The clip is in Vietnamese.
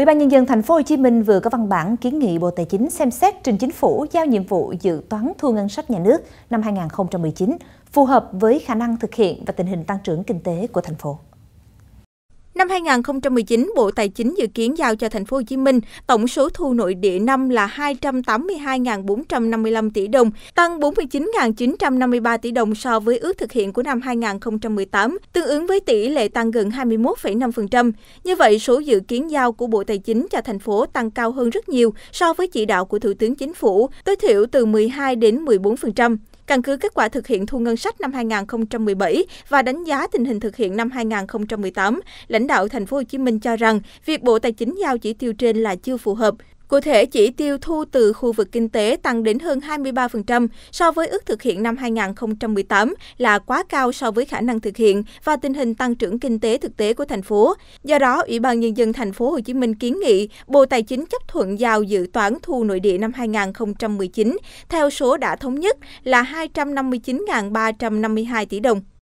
Ủy ban nhân dân thành phố Hồ Chí Minh vừa có văn bản kiến nghị Bộ Tài chính xem xét trình chính phủ giao nhiệm vụ dự toán thu ngân sách nhà nước năm 2019 phù hợp với khả năng thực hiện và tình hình tăng trưởng kinh tế của thành phố. Năm 2019, Bộ Tài chính dự kiến giao cho thành phố Hồ Chí Minh tổng số thu nội địa năm là 282.455 tỷ đồng, tăng 49.953 tỷ đồng so với ước thực hiện của năm 2018, tương ứng với tỷ lệ tăng gần 21,5%. Như vậy, số dự kiến giao của Bộ Tài chính cho thành phố tăng cao hơn rất nhiều so với chỉ đạo của Thủ tướng Chính phủ, tối thiểu từ 12 đến 14% căn cứ kết quả thực hiện thu ngân sách năm 2017 và đánh giá tình hình thực hiện năm 2018, lãnh đạo thành phố Hồ Chí Minh cho rằng việc Bộ Tài chính giao chỉ tiêu trên là chưa phù hợp. Cụ thể, chỉ tiêu thu từ khu vực kinh tế tăng đến hơn 23% so với ước thực hiện năm 2018 là quá cao so với khả năng thực hiện và tình hình tăng trưởng kinh tế thực tế của thành phố. Do đó, Ủy ban nhân dân thành phố Hồ Chí Minh kiến nghị Bộ Tài chính chấp thuận giao dự toán thu nội địa năm 2019 theo số đã thống nhất là 259.352 tỷ đồng.